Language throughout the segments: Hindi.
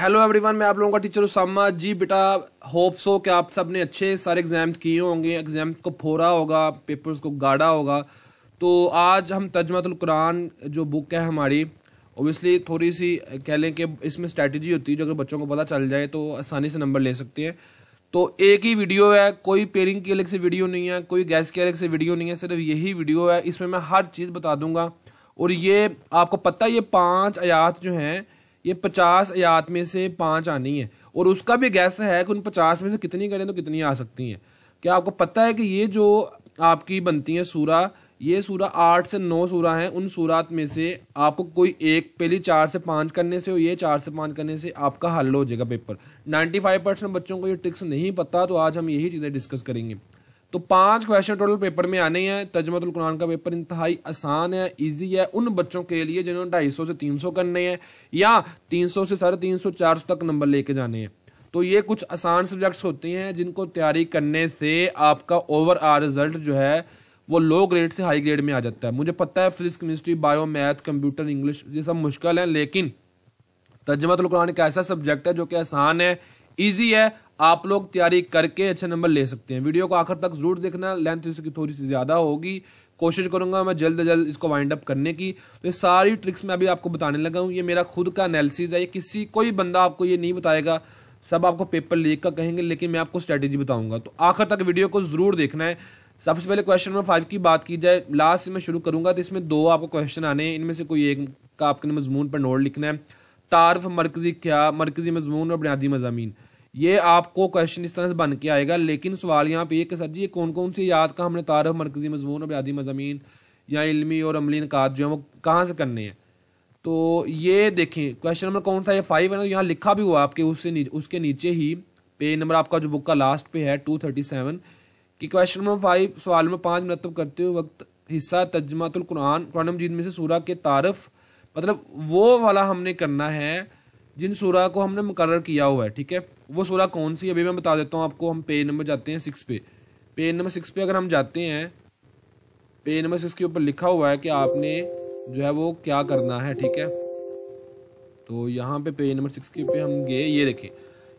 हेलो एवरीवन मैं आप लोगों का टीचर उसामा जी बेटा होप सो कि आप सब ने अच्छे सारे एग्ज़ाम्स किए होंगे एग्जाम्स को फोरा होगा पेपर्स को गाढ़ा होगा तो आज हम कुरान जो बुक है हमारी ओबियसली थोड़ी सी कह लें कि इसमें स्ट्रेटजी होती है जो अगर बच्चों को पता चल जाए तो आसानी से नंबर ले सकते हैं तो एक ही वीडियो है कोई पेयरिंग की अलग से वीडियो नहीं है कोई गैस की अलग से वीडियो नहीं है सिर्फ यही वीडियो है इसमें मैं हर चीज़ बता दूंगा और ये आपको पता है ये पाँच आयात जो हैं ये पचास आयात में से पाँच आनी है और उसका भी गैस है कि उन पचास में से कितनी करें तो कितनी आ सकती हैं क्या आपको पता है कि ये जो आपकी बनती है सूरा ये सूरा आठ से नौ सूरा हैं उन सूरात में से आपको कोई एक पहली चार से पाँच करने से और ये चार से पाँच करने से आपका हल हो जाएगा पेपर नाइन्टी फाइव परसेंट बच्चों को ये ट्रिक्स नहीं पता तो आज हम यही चीज़ें डिस्कस करेंगे तो पांच क्वेश्चन टोटल पेपर में आने हैं तजमतुल कुरान का पेपर इंतहाई आसान है इजी है उन बच्चों के लिए जिन्होंने ढाई सौ से तीन सौ करने हैं या तीन सौ से साढ़े तीन सौ चार सौ तक नंबर लेके जाने हैं तो ये कुछ आसान सब्जेक्ट्स होते हैं जिनको तैयारी करने से आपका ओवरऑल रिजल्ट जो है वो लो ग्रेड से हाई ग्रेड में आ जाता है मुझे पता है physics chemistry bio math computer English ये सब मुश्किल है लेकिन तजमतुल कुरान एक ऐसा सब्जेक्ट है जो कि आसान है ईजी है आप लोग तैयारी करके अच्छे नंबर ले सकते हैं वीडियो को आखिर तक जरूर देखना लेंथ इसकी थोड़ी सी ज़्यादा होगी कोशिश करूंगा मैं जल्द जल्द इसको वाइंड अप करने की तो ये सारी ट्रिक्स मैं अभी आपको बताने लगा हूँ ये मेरा खुद का एनालिसिस है ये किसी कोई बंदा आपको ये नहीं बताएगा सब आपको पेपर लीक का कहेंगे लेकिन मैं आपको स्ट्रैटेजी बताऊंगा तो आखिर तक वीडियो को ज़रूर देखना है सबसे पहले क्वेश्चन नंबर फाइव की बात की जाए लास्ट में शुरू करूंगा तो इसमें दो आपको क्वेश्चन आने हैं इनमें से कोई एक का आपके मजमून पर नोट लिखना है तारफ मरकजी क्या मरकजी मजमून और बुनियादी मजामी ये आपको क्वेश्चन इस तरह से बन के आएगा लेकिन सवाल यहाँ पे ये कि सर जी ये कौन कौन सी याद का हमने तारफ़ मरकज़ी मजमून और यादी मजामीन या इलमी और अमली नकात जो है वो कहाँ से करने हैं तो ये देखें क्वेश्चन नंबर कौन सा ये फाइव है ना यहाँ लिखा भी हुआ आपके उससे नीचे उसके नीचे ही पेज नंबर आपका जो बुक का लास्ट पे है टू थर्टी सेवन कि क्वेश्चन नंबर फाइव सवाल में पाँच मरतब करते हुए वक्त हिस्सा तर्जमातुल कुरान कुरान मजीद में से सूरा के तारफ़ मतलब वो वाला हमने करना है जिन सूरा को हमने मुकर किया हुआ है ठीक है वो सूरा कौन सी अभी मैं बता देता हूँ आपको हम पेज नंबर जाते हैं सिक्स पे पेज नंबर सिक्स पे अगर हम जाते हैं पेज नंबर सिक्स के ऊपर लिखा हुआ है कि आपने जो है वो क्या करना है ठीक है तो यहाँ पे पेज नंबर सिक्स के पे हम गए ये देखें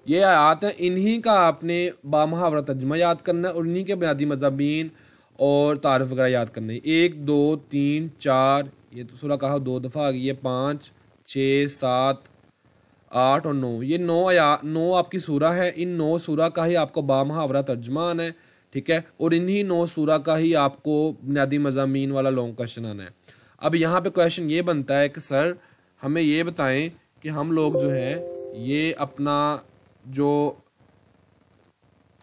ये आयात है इन्हीं का आपने बामहावरा तर्जमा याद करना है और इन्हीं के बुनियादी मजामी और तारफ़ वगैरह याद करने एक दो तीन चार ये तो सूरह कहा दो दफ़ा आ गई है पाँच छः सात आठ और नौ ये नौ या नौ आपकी सूरा है इन नौ सूरा का ही आपको बा तर्जमा आना है ठीक है और इन्हीं नौ सूरा का ही आपको बुनियादी मजामी वाला लॉन्ग क्वेश्चन आना है अब यहाँ पे क्वेश्चन ये बनता है कि सर हमें ये बताएं कि हम लोग जो है ये अपना जो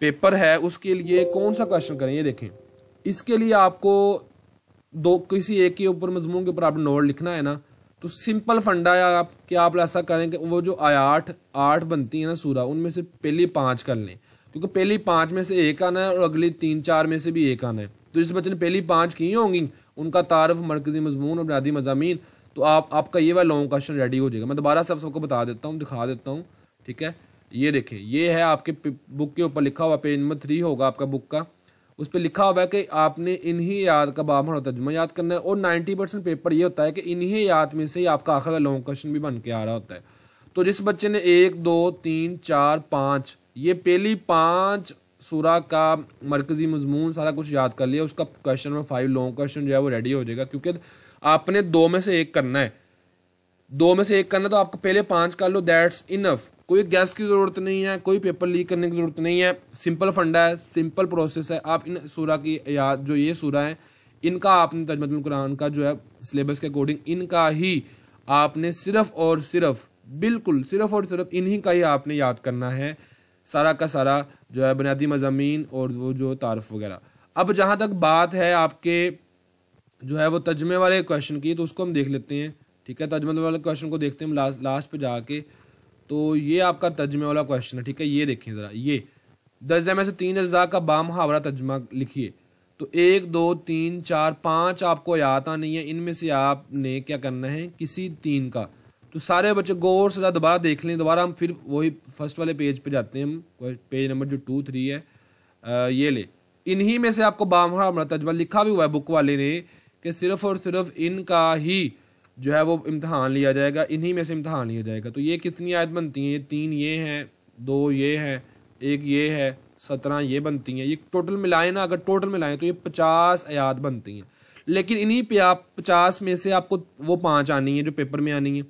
पेपर है उसके लिए कौन सा क्वेश्चन करें ये देखें इसके लिए आपको दो किसी एक के ऊपर मजमून के ऊपर आपने नोट लिखना है ना तो सिंपल फंडा है आप कि आप ऐसा करें कि वो जो आठ आठ बनती है ना सूरा उनमें से पहली पाँच कर लें क्योंकि पहली पाँच में से एक आना है और अगली तीन चार में से भी एक आना है तो जिस बच्चे ने पहली पाँच की होंगी उनका तारफ़ मरकज़ी मजमून और बुनियादी मजामी तो आप आपका ये वाला लॉन्ग क्वेश्चन रेडी हो जाएगा मैं दोबारा सब सबको बता देता हूँ दिखा देता हूँ ठीक है ये देखें ये है आपके बुक के ऊपर लिखा हुआ पेज नंबर थ्री होगा आपका बुक का उस पर लिखा हुआ है कि आपने इन्हीं याद का बाम और तर्जुमा याद करना है और नाइन्टी परसेंट पेपर ये होता है कि इन्हीं याद में से ही आपका आखिर लॉन्ग क्वेश्चन भी बन के आ रहा होता है तो जिस बच्चे ने एक दो तीन चार पाँच ये पहली पाँच सूरा का मरकजी मजमून सारा कुछ याद कर लिया उसका question number five long question जो है वो रेडी हो जाएगा क्योंकि आपने दो में से एक करना है दो में से एक करना तो आपको पहले पांच कर लो दैट्स इनफ कोई गैस की ज़रूरत नहीं है कोई पेपर लीक करने की ज़रूरत नहीं है सिंपल फंडा है सिंपल प्रोसेस है आप इन सूरा की याद जो ये सूरा है इनका आपने तजमतुल कुरान का जो है सिलेबस के अकॉर्डिंग इनका ही आपने सिर्फ और सिर्फ बिल्कुल सिर्फ और सिर्फ इन्हीं का ही आपने याद करना है सारा का सारा जो है बुनियादी मजामी और वो जो तारफ़ वगैरह अब जहाँ तक बात है आपके जो है वो तजमे वाले क्वेश्चन की तो उसको हम देख लेते हैं ठीक है तर्जमे वाले क्वेश्चन को देखते हैं हम लास्ट लास्ट पे जाके तो ये आपका तर्जमे वाला क्वेश्चन है ठीक है ये देखें ज़रा ये दस जमे से तीन अज्जा का मुहावरा तर्जमा लिखिए तो एक दो तीन चार पाँच आपको याद नहीं है इनमें से आपने क्या करना है किसी तीन का तो सारे बच्चे गौर से दोबारा देख लें दोबारा हम फिर वही फर्स्ट वाले पेज पे जाते हैं हम पेज नंबर जो टू थ्री है आ, ये ले इन्हीं में से आपको बामहावरा तर्जमा लिखा भी हुआ है बुक वाले ने कि सिर्फ और सिर्फ इनका ही जो है वो इम्तहान लिया जाएगा इन्हीं में से इम्तहान लिया जाएगा तो ये कितनी आयत बनती हैं ये तीन ये हैं दो ये हैं एक ये है सत्रह ये बनती हैं ये टोटल मिलाएं ना अगर टोटल मिलाएं तो ये पचास आयात बनती हैं लेकिन इन्हीं पे आप पचास में से आपको वो पाँच आनी है जो पेपर में आनी है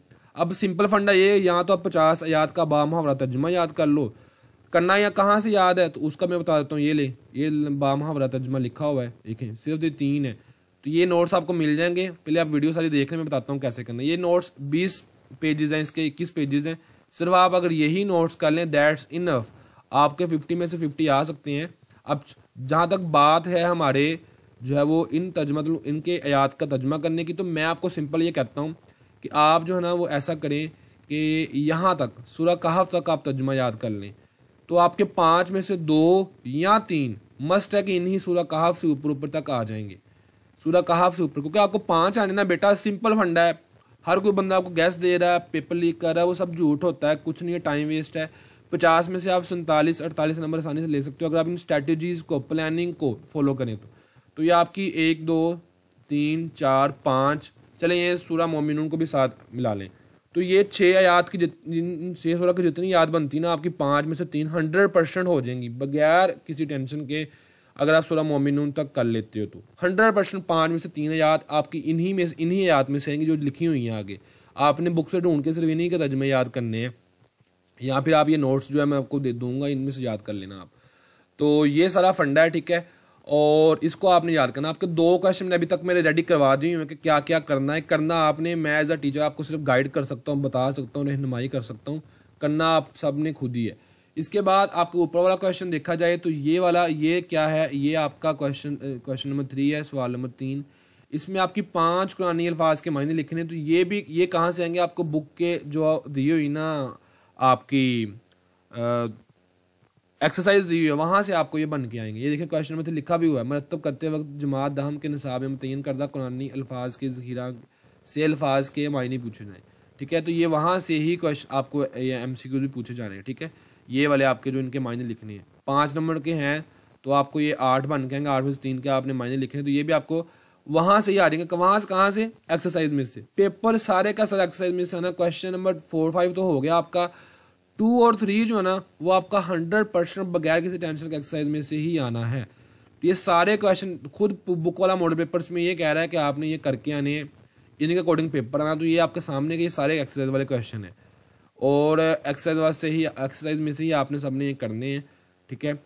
अब सिंपल फंडा ये यहाँ तो आप पचास आयात का बा मुहावरा तर्जमा याद कर लो करना या कहाँ से याद है तो उसका मैं बता देता हूँ ये ले ये बा मुहावरा तर्जमा लिखा हुआ है देखें सिर्फ ये तीन है तो ये नोट्स आपको मिल जाएंगे पहले आप वीडियो सारी देख में मैं बताता हूँ कैसे करना ये नोट्स बीस पेजेज़ हैं इसके इक्कीस पेजेज़ हैं सिर्फ आप अगर यही नोट्स कर लें दैट्स इनफ आपके फिफ्टी में से फिफ्टी आ सकते हैं अब जहाँ तक बात है हमारे जो है वो इन तर्जमा मतलब इनके आयात का तर्जमा करने की तो मैं आपको सिंपल ये कहता हूँ कि आप जो है ना वो ऐसा करें कि यहाँ तक सूर्य कहफ तक आप तजमा याद कर लें तो आपके पाँच में से दो या तीन मस्ट है कि इन्हीं सूर्य कहफ से ऊपर ऊपर तक आ जाएंगे सूरा कहाफ से ऊपर क्योंकि आपको पाँच आने ना बेटा सिंपल फंडा है हर कोई बंदा आपको गैस दे रहा है पेपर लीक कर रहा है वो सब झूठ होता है कुछ नहीं है टाइम वेस्ट है पचास में से आप सैंतालीस अड़तालीस नंबर आसानी से ले सकते हो अगर आप इन स्ट्रैटेजीज़ को प्लानिंग को फॉलो करें तो तो ये आपकी एक दो तीन चार पाँच चले ये सूरा मोमिन को भी साथ मिला लें तो ये छः आयात की जितनी छः सोलह की जितनी याद बनती ना आपकी पाँच में से तीन हंड्रेड परसेंट हो जाएंगी बगैर किसी टेंशन के अगर आप सोलह मोमिन तक कर लेते हो तो हंड्रेड परसेंट पाँच में से तीन आयात आपकी इन्हीं में इन्हीं आयात में से आएंगी जो लिखी हुई हैं आगे आपने बुक से ढूंढ के सिर्फ इन्हीं के तजमे याद करने हैं या फिर आप ये नोट्स जो है मैं आपको दे दूंगा इनमें से याद कर लेना आप तो ये सारा फंडा है ठीक है और इसको आपने याद करना आपके दो क्वेश्चन मैंने अभी तक मेरे रेडी करवा दी हुई है कि क्या क्या करना है करना आपने मैं एज अ टीचर आपको सिर्फ गाइड कर सकता हूँ बता सकता हूँ रहनुमाई कर सकता हूँ करना आप सब ने खुद ही है इसके बाद आपको ऊपर वाला क्वेश्चन देखा जाए तो ये वाला ये क्या है ये आपका क्वेश्चन क्वेश्चन नंबर थ्री है सवाल नंबर तीन इसमें आपकी पांच कुरानी अल्फाज के मायने लिखने तो ये भी ये कहाँ से आएंगे आपको बुक के जो दी हुई ना आपकी एक्सरसाइज दी हुई है वहाँ से आपको ये बन के आएंगे ये देखिए क्वेश्चन नंबर थ्री लिखा भी हुआ है मरतब करते वक्त जमात दहम के निसाब में मुतन करदा कुरानी अल्फाज के जखीरा से अल्फाज के मायने पूछे जाए ठीक है तो ये वहाँ से ही क्वेश्चन आपको एम सी भी पूछे जा रहे हैं ठीक है ये वाले आपके जो इनके मायने लिखने हैं पाँच नंबर के हैं तो आपको ये आठ बन के आएंगे आठ में से तीन के आपने मायने लिखे हैं तो ये भी आपको वहाँ से ही आ रही है कहाँ से कहाँ से एक्सरसाइज में से पेपर सारे का सर एक्सरसाइज में से है ना क्वेश्चन नंबर फोर फाइव तो हो गया आपका टू और थ्री जो है ना वो आपका हंड्रेड परसेंट बगैर किसी टेंशन के एक्सरसाइज में से ही आना है तो ये सारे क्वेश्चन खुद बुक वाला मॉडल पेपर्स में ये कह रहा है कि आपने ये करके आने हैं इनके अकॉर्डिंग पेपर आना तो ये आपके सामने के ये सारे एक्सरसाइज वाले क्वेश्चन हैं और एक्सरसाइज वास्ते ही एक्सरसाइज में से ही आपने सबने ये करने हैं ठीक है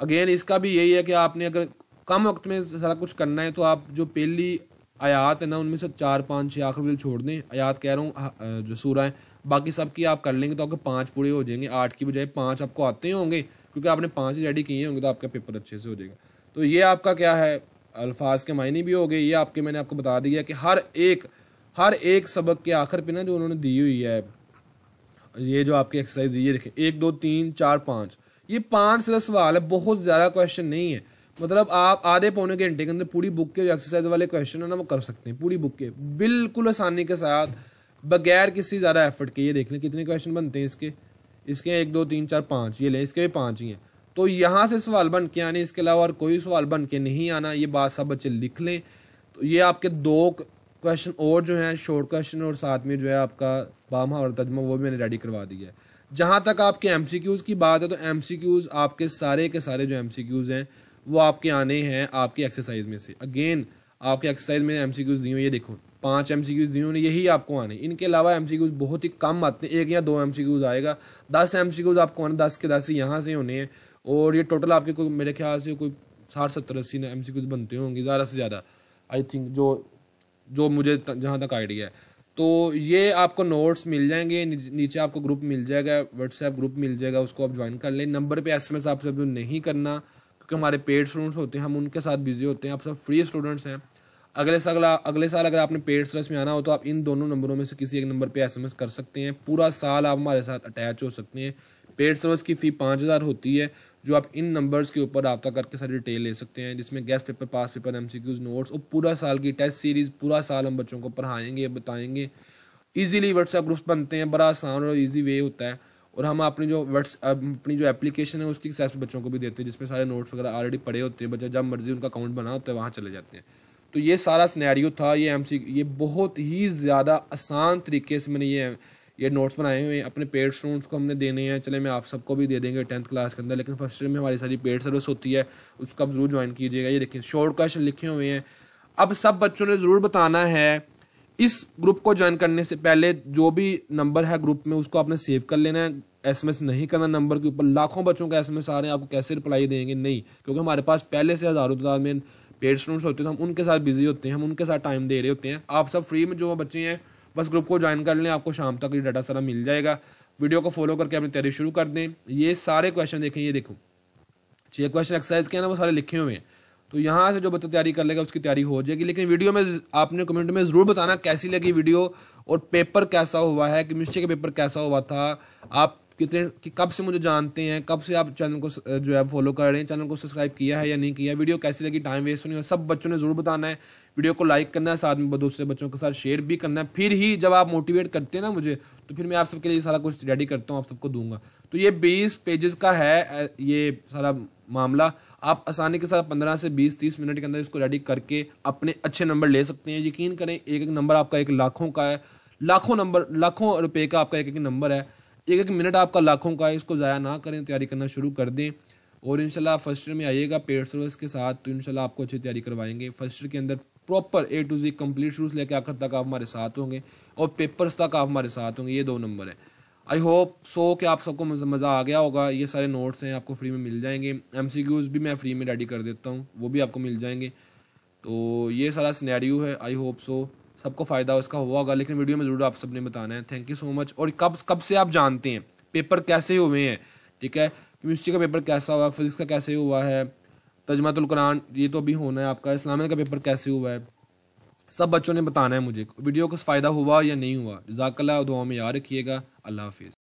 अगेन इसका भी यही है कि आपने अगर कम वक्त में सारा कुछ करना है तो आप जो पहली आयात है ना उनमें से चार पाँच छः आखिर वाली छोड़ दें आयात कह रहा हूँ जो सूरा है बाकी सब की आप कर लेंगे तो आपके पाँच पूरे हो जाएंगे आठ की बजाय पाँच आपको आते ही होंगे क्योंकि आपने पाँच रेडी किए होंगे तो आपका पेपर अच्छे से हो जाएगा तो ये आपका क्या है अल्फाज के मायने भी हो गए ये आपके मैंने आपको बता दिया कि हर एक हर एक सबक के आखिर पे ना जो उन्होंने दी हुई है ये जो आपकी एक्सरसाइज है ये देखें एक दो तीन चार पाँच ये पाँच सिर्फ सवाल है बहुत ज़्यादा क्वेश्चन नहीं है मतलब आप आधे पौने घंटे के अंदर पूरी बुक के जो एक्सरसाइज वाले क्वेश्चन है ना वो कर सकते हैं पूरी बुक के बिल्कुल आसानी के साथ बगैर किसी ज़्यादा एफर्ट के ये देख लें कितने क्वेश्चन बनते हैं इसके इसके एक दो तीन चार पाँच ये लें इसके भी पाँच ही हैं तो यहाँ से सवाल बन के आने इसके अलावा और कोई सवाल बन के नहीं आना ये बात सब बच्चे लिख लें तो ये आपके दो क्वेश्चन और जो हैं शॉर्ट क्वेश्चन और साथ में जो है आपका बामा और तजमा वो भी मैंने रेडी करवा दिया है जहाँ तक आपके एम की बात है तो एम आपके सारे के सारे जो एम हैं वो आपके आने हैं आपकी एक्सरसाइज में से अगेन आपके एक्सरसाइज में एम सी क्यूज़ दी हुई ये देखो पांच एम सी क्यूज़ दी हुई यही आपको आने इनके अलावा एम सी क्यूज़ बहुत ही कम आते हैं एक या दो एम सी क्यूज़ आएगा दस एम सी क्यूज़ आपको आने दस के दस यहाँ से होने हैं और ये टोटल आपके कोई मेरे ख्याल से कोई साठ सत्तर अस्सी एम सी क्यूज़ बनते होंगे ज़्यादा से ज़्यादा आई थिंक जो जो मुझे जहाँ तक आइडिया है तो ये आपको नोट्स मिल जाएंगे नीचे आपको ग्रुप मिल जाएगा व्हाट्सएप ग्रुप मिल जाएगा उसको आप ज्वाइन कर लें नंबर पे एसएमएस आप सब नहीं करना क्योंकि हमारे पेड स्टूडेंट्स होते हैं हम उनके साथ बिजी होते हैं आप सब फ्री स्टूडेंट्स हैं अगले साल अगले साल अगर आपने पेड सर्विस में आना हो तो आप इन दोनों नंबरों में से किसी एक नंबर पर एस कर सकते हैं पूरा साल आप हमारे साथ अटैच हो सकते हैं पेड सर्विस की फ़ी पाँच हज़ार होती है जो आप इन नंबर्स के ऊपर रबता करके सारी डिटेल ले सकते हैं जिसमें guess paper pass paper M C Qs notes और पूरा साल की टेस्ट सीरीज़ पूरा साल हम बच्चों को पढ़ाएंगे बताएंगे ईजिली व्हाट्सएप ग्रुप्स बनते हैं बड़ा आसान और ईजी वे होता है और हम अपनी जो वर्ड्स अपनी जो एप्लीकेशन है उसकी एक्सेस बच्चों को भी देते हैं जिसमें सारे नोट्स वगैरह ऑलरेडी पड़े होते हैं बच्चा जब मर्जी उनका अकाउंट बना होता है वहाँ चले जाते हैं तो ये सारा स्नैरियो था ये एमसी ये बहुत ही ज़्यादा आसान तरीके से मैंने ये ये नोट्स बनाए हुए हैं अपने पेड स्टूडेंट्स को हमने देने हैं चले मैं आप सबको भी दे देंगे टेंथ क्लास के अंदर लेकिन फर्स्ट ईयर में हमारी सारी पेड सर्विस होती है उसको आप ज़रूर ज्वाइन कीजिएगा ये देखिए शॉर्ट क्वेश्चन लिखे हुए हैं अब सब बच्चों ने ज़रूर बताना है इस ग्रुप को ज्वाइन करने से पहले जो भी नंबर है ग्रुप में उसको आपने सेव कर लेना है एसएमएस नहीं करना नंबर के ऊपर लाखों बच्चों का एसएमएस आ रहे हैं आपको कैसे रिप्लाई देंगे नहीं क्योंकि हमारे पास पहले से हज़ारों तादाद में पेड स्टूडेंट्स होते हैं तो हम उनके साथ बिजी होते हैं हम उनके साथ टाइम दे रहे होते हैं आप सब फ्री में जो बच्चे हैं बस ग्रुप को ज्वाइन कर लें आपको शाम तक ये डाटा सारा मिल जाएगा वीडियो को फॉलो करके अपनी तैयारी शुरू कर दें ये सारे क्वेश्चन देखें ये देखो छः क्वेश्चन एक्सरसाइज के हैं ना वो सारे लिखे हुए हैं तो यहाँ से जो बच्चा तैयारी कर लेगा उसकी तैयारी हो जाएगी लेकिन वीडियो में आपने कमेंट में ज़रूर बताना कैसी लगी वीडियो और पेपर कैसा हुआ है केमिस्ट्री का पेपर कैसा हुआ था आप कितने कि कब से मुझे जानते हैं कब से आप चैनल को जो है फॉलो कर रहे हैं चैनल को सब्सक्राइब किया है या नहीं किया वीडियो कैसी लगी टाइम वेस्ट नहीं हो सब बच्चों ने ज़रूर बताना है वीडियो को लाइक करना है साथ में दूसरे बच्चों के साथ शेयर भी करना है फिर ही जब आप मोटिवेट करते हैं ना मुझे तो फिर मैं आप सबके लिए सारा कुछ रेडी करता हूँ आप सबको दूंगा तो ये बीस पेजेस का है ये सारा मामला आप आसानी के साथ पंद्रह से बीस तीस मिनट के अंदर इसको रेडी करके अपने अच्छे नंबर ले सकते हैं यकीन करें एक एक नंबर आपका एक लाखों का है लाखों नंबर लाखों रुपए का आपका एक एक नंबर है एक एक मिनट आपका लाखों का है इसको ज़ाया ना करें तैयारी करना शुरू कर दें और इनशाला फर्स्ट ईयर में आइएगा पेड सर्विस के साथ तो इनशाला आपको अच्छी तैयारी करवाएंगे फर्स्ट ईयर के अंदर proper A to Z complete शूज़ लेकर आखिर तक आप हमारे साथ होंगे और पेपर्स तक आप हमारे साथ होंगे ये दो नंबर है आई होप सो कि आप सबको मज़ा आ गया होगा ये सारे नोट्स हैं आपको फ्री में मिल जाएंगे एम सी क्यूज़ भी मैं फ्री में रेडी कर देता हूँ वो भी आपको मिल जाएंगे तो ये सारा स्नैरियो है आई होप सो सबको फ़ायदा उसका हुआ होगा लेकिन वीडियो में ज़रूर आप सबने बताना है थैंक यू सो मच और कब कब से आप जानते हैं पेपर कैसे हुए हैं ठीक है केमिस्ट्री का पेपर कैसा हुआ फिजिक्स का कैसे हुआ है कुरान ये तो अभी होना है आपका इस्लामिक का पेपर कैसे हुआ है सब बच्चों ने बताना है मुझे वीडियो को फ़ायदा हुआ या नहीं हुआ जजाकला दुआ में याद रखिएगा अल्लाह हाफिज़